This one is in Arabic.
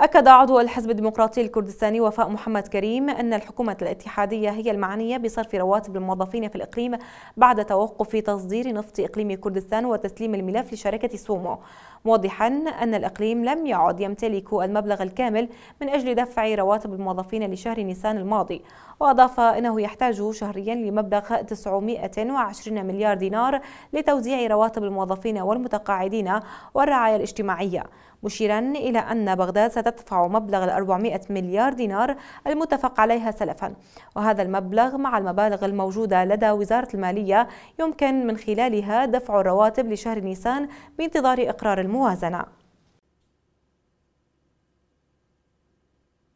أكد عضو الحزب الديمقراطي الكردستاني وفاء محمد كريم أن الحكومة الاتحادية هي المعنية بصرف رواتب الموظفين في الإقليم بعد توقف تصدير نفط إقليم كردستان وتسليم الملف لشركة سومو موضحا أن الإقليم لم يعد يمتلك المبلغ الكامل من أجل دفع رواتب الموظفين لشهر نيسان الماضي وأضاف أنه يحتاج شهريا لمبلغ 920 مليار دينار لتوزيع رواتب الموظفين والمتقاعدين والرعاية الاجتماعية مشيرا إلى أن بغداد ستدفع مبلغ 400 مليار دينار المتفق عليها سلفا وهذا المبلغ مع المبالغ الموجودة لدى وزارة المالية يمكن من خلالها دفع الرواتب لشهر نيسان بانتظار إقرار الموازنة